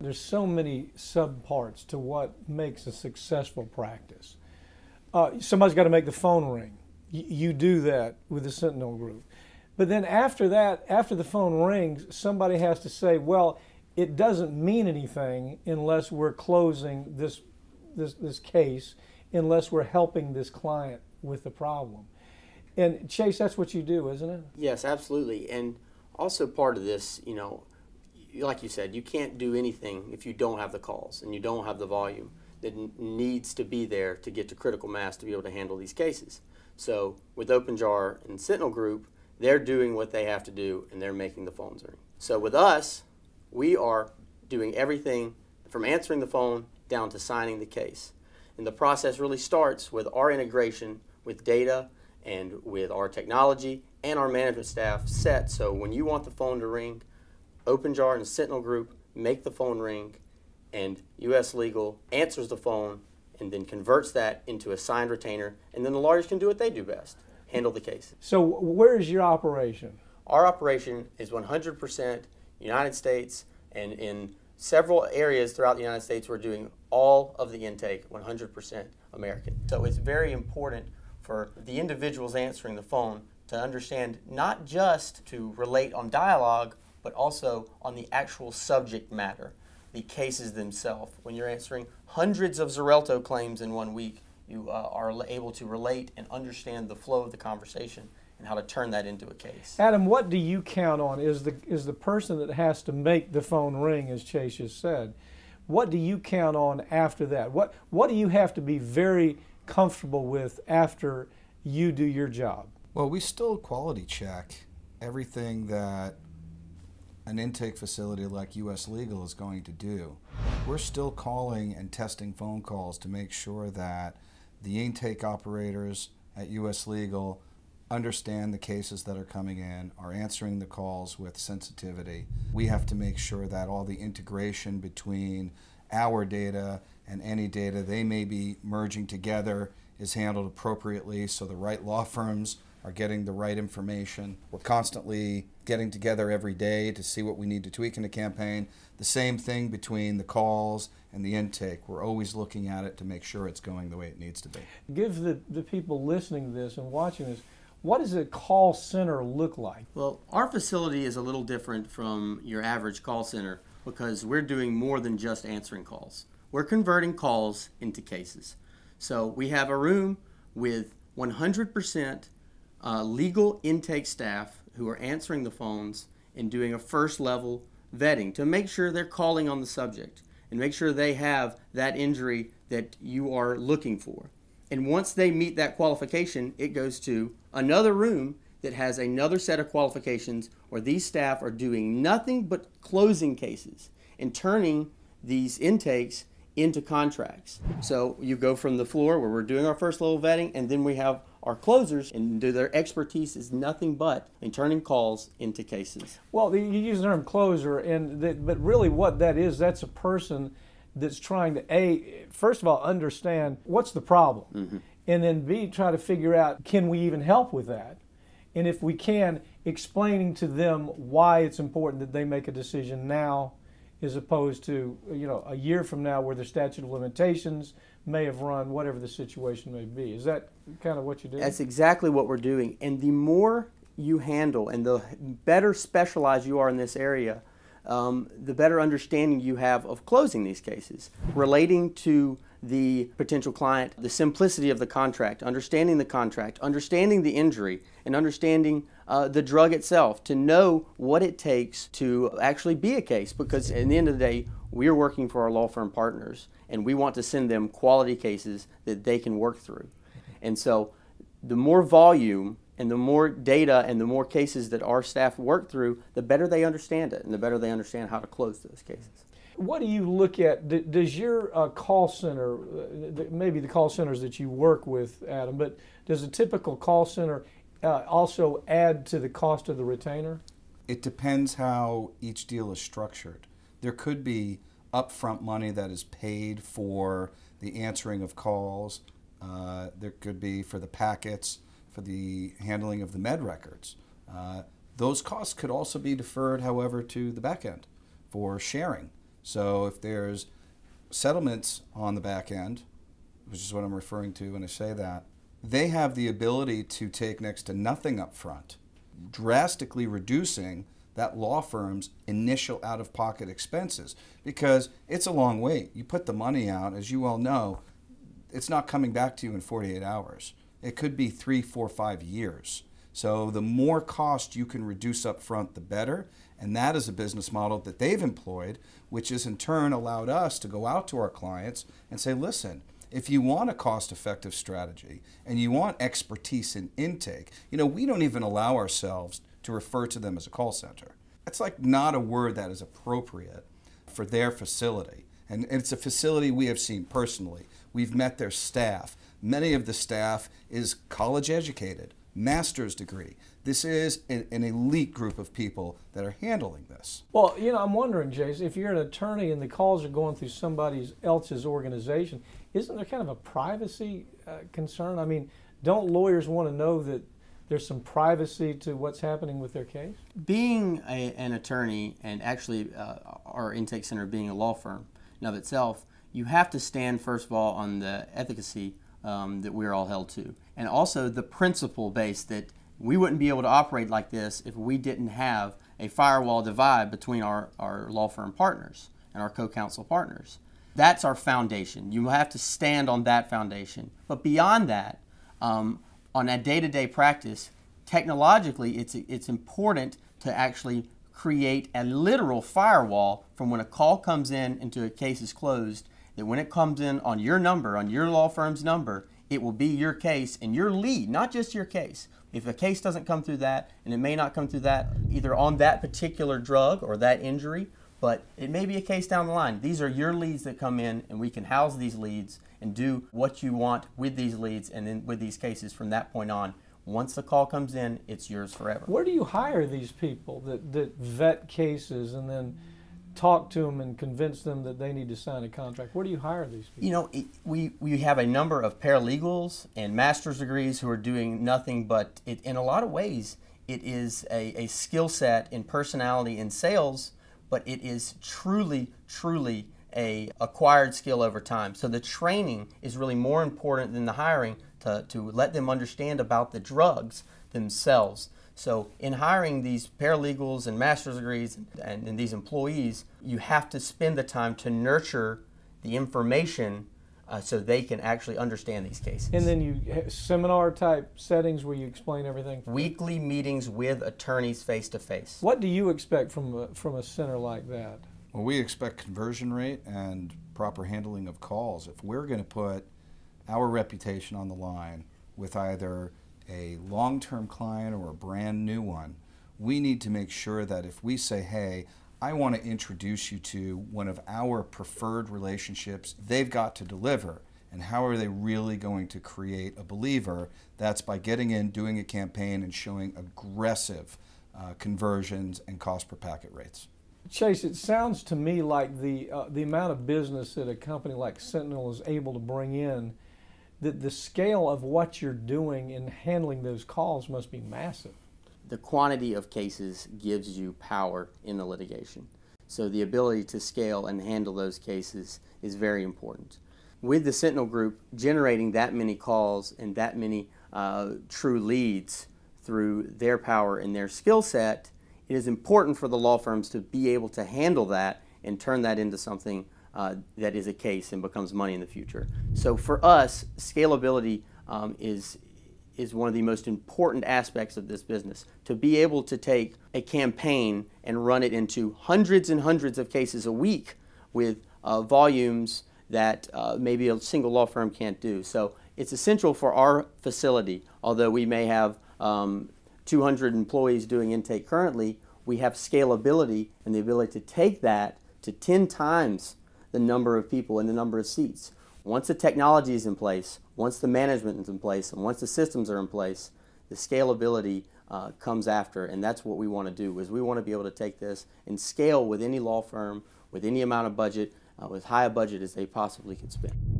there's so many subparts to what makes a successful practice. Uh, somebody's got to make the phone ring. Y you do that with the Sentinel group. But then after that, after the phone rings, somebody has to say, well, it doesn't mean anything unless we're closing this, this, this case, unless we're helping this client with the problem. And Chase, that's what you do, isn't it? Yes, absolutely. And also part of this, you know, like you said, you can't do anything if you don't have the calls and you don't have the volume that needs to be there to get to critical mass to be able to handle these cases. So with OpenJAR and Sentinel Group, they're doing what they have to do and they're making the phones ring. So with us, we are doing everything from answering the phone down to signing the case. And the process really starts with our integration with data and with our technology and our management staff set so when you want the phone to ring, OpenJAR and Sentinel Group make the phone ring, and U.S. Legal answers the phone and then converts that into a signed retainer, and then the lawyers can do what they do best, handle the case. So where is your operation? Our operation is 100% United States, and in several areas throughout the United States, we're doing all of the intake 100% American. So it's very important for the individuals answering the phone to understand not just to relate on dialogue, but also on the actual subject matter, the cases themselves. When you're answering hundreds of Zarelto claims in one week, you uh, are able to relate and understand the flow of the conversation and how to turn that into a case. Adam, what do you count on? Is the is the person that has to make the phone ring, as Chase just said, what do you count on after that? What what do you have to be very comfortable with after you do your job? Well, we still quality check everything that an intake facility like US Legal is going to do. We're still calling and testing phone calls to make sure that the intake operators at US Legal understand the cases that are coming in, are answering the calls with sensitivity. We have to make sure that all the integration between our data and any data they may be merging together is handled appropriately so the right law firms are getting the right information. We're constantly getting together every day to see what we need to tweak in the campaign. The same thing between the calls and the intake. We're always looking at it to make sure it's going the way it needs to be. Give the, the people listening to this and watching this, what does a call center look like? Well, our facility is a little different from your average call center because we're doing more than just answering calls. We're converting calls into cases. So we have a room with 100% uh, legal intake staff who are answering the phones and doing a first level vetting to make sure they're calling on the subject and make sure they have that injury that you are looking for. And once they meet that qualification, it goes to another room that has another set of qualifications, or these staff are doing nothing but closing cases and turning these intakes into contracts. So you go from the floor where we're doing our first level vetting, and then we have are closers and their expertise is nothing but in turning calls into cases. Well, you use the term closer, and that, but really what that is, that's a person that's trying to a first of all understand what's the problem, mm-hmm. and then b try to figure out can we even help with that, and if we can, explaining to them why it's important that they make a decision now as opposed to you know a year from now where the statute of limitations may have run, whatever the situation may be. Is that kind of what you do? That's exactly what we're doing. And the more you handle and the better specialized you are in this area, um, the better understanding you have of closing these cases, relating to the potential client the simplicity of the contract, understanding the contract, understanding the injury, and understanding uh, the drug itself to know what it takes to actually be a case. Because at the end of the day, we're working for our law firm partners and we want to send them quality cases that they can work through. And so the more volume and the more data and the more cases that our staff work through, the better they understand it and the better they understand how to close those cases what do you look at? Does your uh, call center, uh, maybe the call centers that you work with, Adam, but does a typical call center uh, also add to the cost of the retainer? It depends how each deal is structured. There could be upfront money that is paid for the answering of calls. Uh, there could be for the packets, for the handling of the med records. Uh, those costs could also be deferred, however, to the back end for sharing so if there's settlements on the back end, which is what I'm referring to when I say that, they have the ability to take next to nothing up front, drastically reducing that law firm's initial out of pocket expenses because it's a long wait. You put the money out, as you all know, it's not coming back to you in 48 hours. It could be three, four, five years. So the more cost you can reduce up front, the better. And that is a business model that they've employed, which has in turn allowed us to go out to our clients and say, listen, if you want a cost effective strategy and you want expertise in intake, you know, we don't even allow ourselves to refer to them as a call center. That's like not a word that is appropriate for their facility. And it's a facility we have seen personally. We've met their staff. Many of the staff is college educated master's degree. This is an elite group of people that are handling this. Well, you know, I'm wondering, Jason, if you're an attorney and the calls are going through somebody else's organization, isn't there kind of a privacy uh, concern? I mean, don't lawyers want to know that there's some privacy to what's happening with their case? Being a, an attorney and actually uh, our intake center being a law firm in of itself, you have to stand first of all on the efficacy um, that we're all held to. And also the principle base that we wouldn't be able to operate like this if we didn't have a firewall divide between our, our law firm partners and our co counsel partners. That's our foundation. You have to stand on that foundation. But beyond that, um, on a day to day practice, technologically, it's, it's important to actually create a literal firewall from when a call comes in until a case is closed that when it comes in on your number, on your law firm's number, it will be your case and your lead, not just your case. If a case doesn't come through that, and it may not come through that either on that particular drug or that injury, but it may be a case down the line. These are your leads that come in, and we can house these leads and do what you want with these leads and then with these cases from that point on. Once the call comes in, it's yours forever. Where do you hire these people that, that vet cases and then? talk to them and convince them that they need to sign a contract? Where do you hire these people? You know, it, we, we have a number of paralegals and master's degrees who are doing nothing but, it, in a lot of ways, it is a, a skill set in personality and sales, but it is truly, truly a acquired skill over time. So the training is really more important than the hiring to, to let them understand about the drugs themselves. So in hiring these paralegals and master's degrees and, and, these employees, you have to spend the time to nurture the information uh, so they can actually understand these cases. And then you seminar type settings where you explain everything. Weekly meetings with attorneys face to face. What do you expect from a, from a center like that? Well, we expect conversion rate and proper handling of calls. If we're going to put our reputation on the line with either a long term client or a brand new one, we need to make sure that if we say, hey, I want to introduce you to one of our preferred relationships, they've got to deliver. And how are they really going to create a believer? That's by getting in, doing a campaign, and showing aggressive uh, conversions and cost per packet rates. Chase, it sounds to me like the uh, the amount of business that a company like Sentinel is able to bring in the, the scale of what you're doing in handling those calls must be massive. The quantity of cases gives you power in the litigation. So the ability to scale and handle those cases is very important. With the Sentinel Group, generating that many calls and that many uh, true leads through their power and their skill set, it is important for the law firms to be able to handle that and turn that into something uh, that is a case and becomes money in the future. So for us, scalability um, is is one of the most important aspects of this business. To be able to take a campaign and run it into hundreds and hundreds of cases a week with uh, volumes that uh, maybe a single law firm can't do. So it's essential for our facility. Although we may have um, 200 employees doing intake currently, we have scalability and the ability to take that to 10 times the number of people and the number of seats. Once the technology is in place, once the management is in place, and once the systems are in place, the scalability uh, comes after, and that's what we want to do. Is we want to be able to take this and scale with any law firm, with any amount of budget, uh, with high a budget as they possibly can spend.